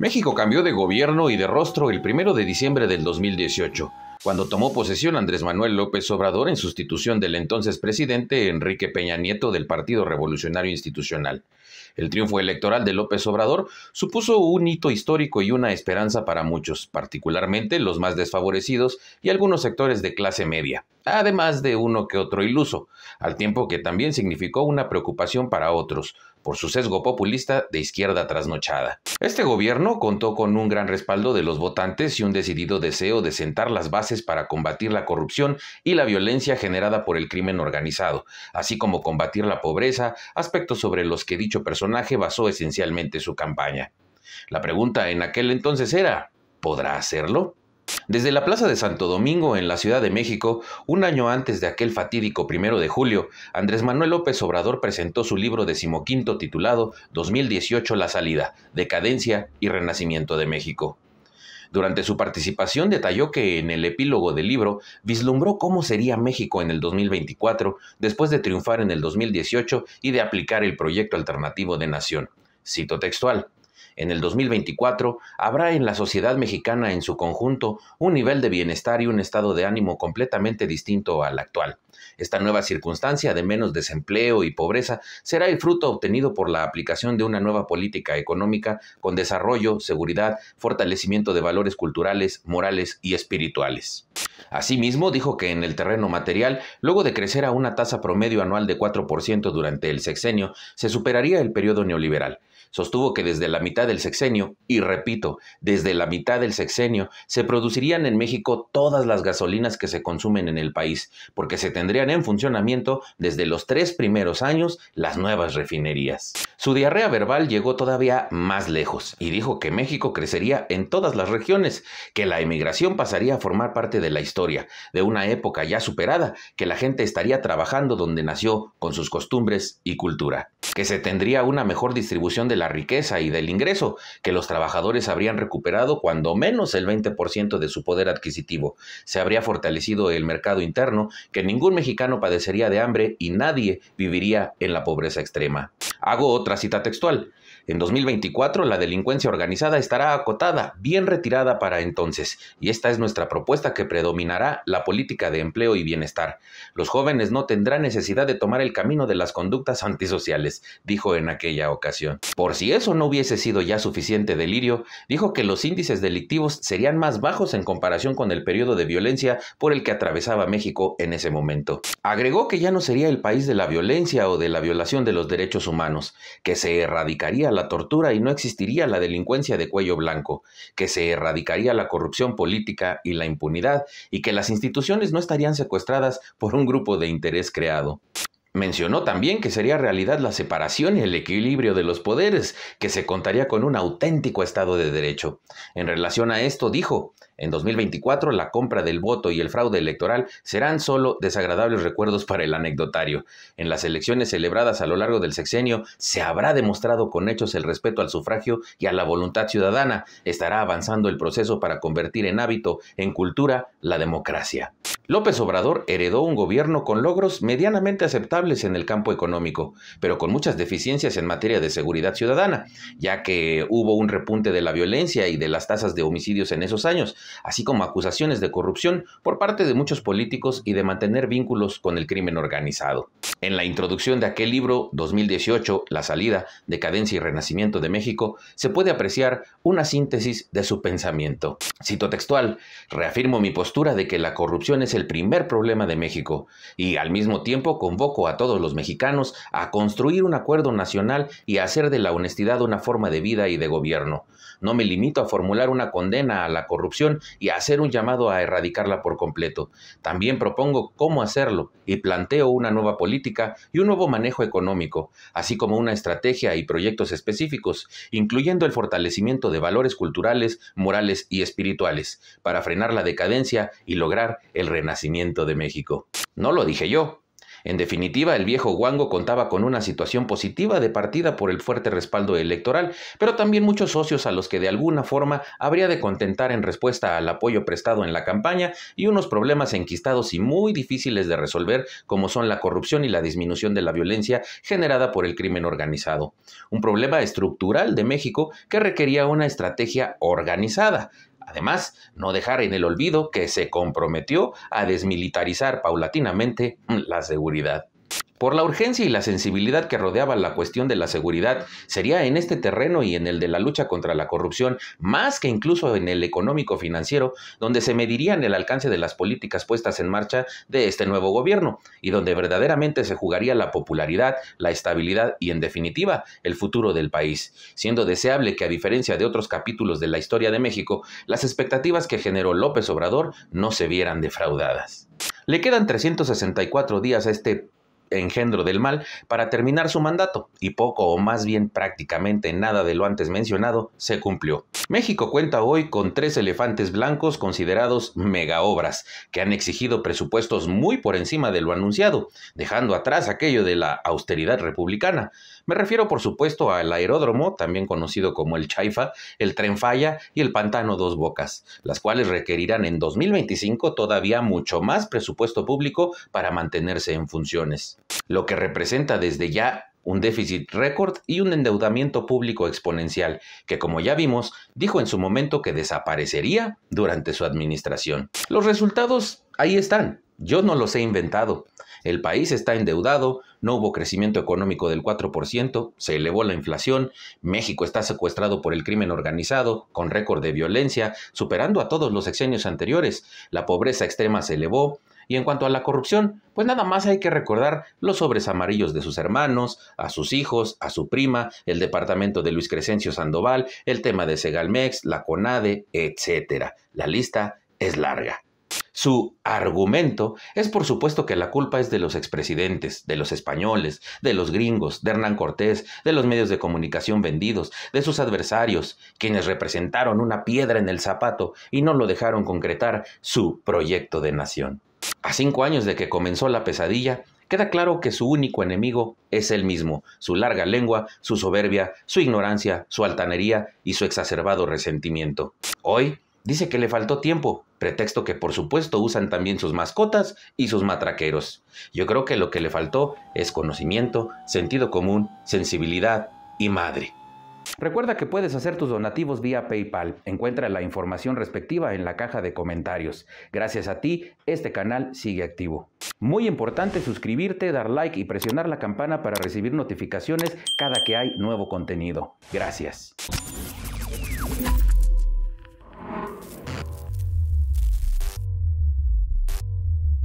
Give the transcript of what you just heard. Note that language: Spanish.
México cambió de gobierno y de rostro el 1 de diciembre del 2018, cuando tomó posesión Andrés Manuel López Obrador en sustitución del entonces presidente Enrique Peña Nieto del Partido Revolucionario Institucional. El triunfo electoral de López Obrador supuso un hito histórico y una esperanza para muchos, particularmente los más desfavorecidos y algunos sectores de clase media, además de uno que otro iluso, al tiempo que también significó una preocupación para otros, por su sesgo populista de izquierda trasnochada. Este gobierno contó con un gran respaldo de los votantes y un decidido deseo de sentar las bases para combatir la corrupción y la violencia generada por el crimen organizado, así como combatir la pobreza, aspectos sobre los que dicho personaje basó esencialmente su campaña. La pregunta en aquel entonces era, ¿podrá hacerlo? Desde la Plaza de Santo Domingo en la Ciudad de México, un año antes de aquel fatídico primero de julio, Andrés Manuel López Obrador presentó su libro decimoquinto titulado 2018 La Salida, Decadencia y Renacimiento de México. Durante su participación detalló que en el epílogo del libro vislumbró cómo sería México en el 2024 después de triunfar en el 2018 y de aplicar el proyecto alternativo de nación. Cito textual. En el 2024 habrá en la sociedad mexicana en su conjunto un nivel de bienestar y un estado de ánimo completamente distinto al actual. Esta nueva circunstancia de menos desempleo y pobreza será el fruto obtenido por la aplicación de una nueva política económica con desarrollo, seguridad, fortalecimiento de valores culturales, morales y espirituales. Asimismo, dijo que en el terreno material, luego de crecer a una tasa promedio anual de 4% durante el sexenio, se superaría el periodo neoliberal Sostuvo que desde la mitad del sexenio, y repito, desde la mitad del sexenio, se producirían en México todas las gasolinas que se consumen en el país, porque se tendrían en funcionamiento desde los tres primeros años las nuevas refinerías. Su diarrea verbal llegó todavía más lejos y dijo que México crecería en todas las regiones, que la emigración pasaría a formar parte de la historia, de una época ya superada, que la gente estaría trabajando donde nació, con sus costumbres y cultura, que se tendría una mejor distribución de la riqueza y del ingreso que los trabajadores habrían recuperado cuando menos el 20% de su poder adquisitivo. Se habría fortalecido el mercado interno, que ningún mexicano padecería de hambre y nadie viviría en la pobreza extrema. Hago otra cita textual. En 2024 la delincuencia organizada estará acotada, bien retirada para entonces, y esta es nuestra propuesta que predominará la política de empleo y bienestar. Los jóvenes no tendrán necesidad de tomar el camino de las conductas antisociales, dijo en aquella ocasión. Por si eso no hubiese sido ya suficiente delirio, dijo que los índices delictivos serían más bajos en comparación con el periodo de violencia por el que atravesaba México en ese momento. Agregó que ya no sería el país de la violencia o de la violación de los derechos humanos, que se erradicaría la tortura y no existiría la delincuencia de cuello blanco, que se erradicaría la corrupción política y la impunidad, y que las instituciones no estarían secuestradas por un grupo de interés creado. Mencionó también que sería realidad la separación y el equilibrio de los poderes, que se contaría con un auténtico Estado de Derecho. En relación a esto, dijo, en 2024 la compra del voto y el fraude electoral serán solo desagradables recuerdos para el anecdotario. En las elecciones celebradas a lo largo del sexenio se habrá demostrado con hechos el respeto al sufragio y a la voluntad ciudadana. Estará avanzando el proceso para convertir en hábito, en cultura, la democracia. López Obrador heredó un gobierno con logros medianamente aceptables en el campo económico, pero con muchas deficiencias en materia de seguridad ciudadana, ya que hubo un repunte de la violencia y de las tasas de homicidios en esos años, así como acusaciones de corrupción por parte de muchos políticos y de mantener vínculos con el crimen organizado. En la introducción de aquel libro, 2018, La salida, decadencia y renacimiento de México, se puede apreciar una síntesis de su pensamiento. Cito textual, reafirmo mi postura de que la corrupción es el el primer problema de México y al mismo tiempo convoco a todos los mexicanos a construir un acuerdo nacional y a hacer de la honestidad una forma de vida y de gobierno. No me limito a formular una condena a la corrupción y a hacer un llamado a erradicarla por completo. También propongo cómo hacerlo y planteo una nueva política y un nuevo manejo económico, así como una estrategia y proyectos específicos, incluyendo el fortalecimiento de valores culturales, morales y espirituales, para frenar la decadencia y lograr el renacimiento nacimiento de México. No lo dije yo. En definitiva, el viejo huango contaba con una situación positiva de partida por el fuerte respaldo electoral, pero también muchos socios a los que de alguna forma habría de contentar en respuesta al apoyo prestado en la campaña y unos problemas enquistados y muy difíciles de resolver como son la corrupción y la disminución de la violencia generada por el crimen organizado. Un problema estructural de México que requería una estrategia organizada, Además, no dejar en el olvido que se comprometió a desmilitarizar paulatinamente la seguridad. Por la urgencia y la sensibilidad que rodeaba la cuestión de la seguridad, sería en este terreno y en el de la lucha contra la corrupción, más que incluso en el económico financiero, donde se medirían el alcance de las políticas puestas en marcha de este nuevo gobierno, y donde verdaderamente se jugaría la popularidad, la estabilidad y, en definitiva, el futuro del país, siendo deseable que, a diferencia de otros capítulos de la historia de México, las expectativas que generó López Obrador no se vieran defraudadas. Le quedan 364 días a este engendro del mal para terminar su mandato, y poco o más bien prácticamente nada de lo antes mencionado se cumplió. México cuenta hoy con tres elefantes blancos considerados mega obras que han exigido presupuestos muy por encima de lo anunciado, dejando atrás aquello de la austeridad republicana. Me refiero por supuesto al aeródromo, también conocido como el Chaifa, el Tren Falla y el Pantano Dos Bocas, las cuales requerirán en 2025 todavía mucho más presupuesto público para mantenerse en funciones lo que representa desde ya un déficit récord y un endeudamiento público exponencial, que como ya vimos, dijo en su momento que desaparecería durante su administración. Los resultados ahí están, yo no los he inventado. El país está endeudado, no hubo crecimiento económico del 4%, se elevó la inflación, México está secuestrado por el crimen organizado, con récord de violencia, superando a todos los exenios anteriores, la pobreza extrema se elevó, y en cuanto a la corrupción, pues nada más hay que recordar los sobres amarillos de sus hermanos, a sus hijos, a su prima, el departamento de Luis Crescencio Sandoval, el tema de Segalmex, la CONADE, etc. La lista es larga. Su argumento es por supuesto que la culpa es de los expresidentes, de los españoles, de los gringos, de Hernán Cortés, de los medios de comunicación vendidos, de sus adversarios, quienes representaron una piedra en el zapato y no lo dejaron concretar su proyecto de nación. A cinco años de que comenzó la pesadilla, queda claro que su único enemigo es él mismo, su larga lengua, su soberbia, su ignorancia, su altanería y su exacerbado resentimiento. Hoy dice que le faltó tiempo, pretexto que por supuesto usan también sus mascotas y sus matraqueros. Yo creo que lo que le faltó es conocimiento, sentido común, sensibilidad y madre. Recuerda que puedes hacer tus donativos vía PayPal. Encuentra la información respectiva en la caja de comentarios. Gracias a ti, este canal sigue activo. Muy importante suscribirte, dar like y presionar la campana para recibir notificaciones cada que hay nuevo contenido. Gracias.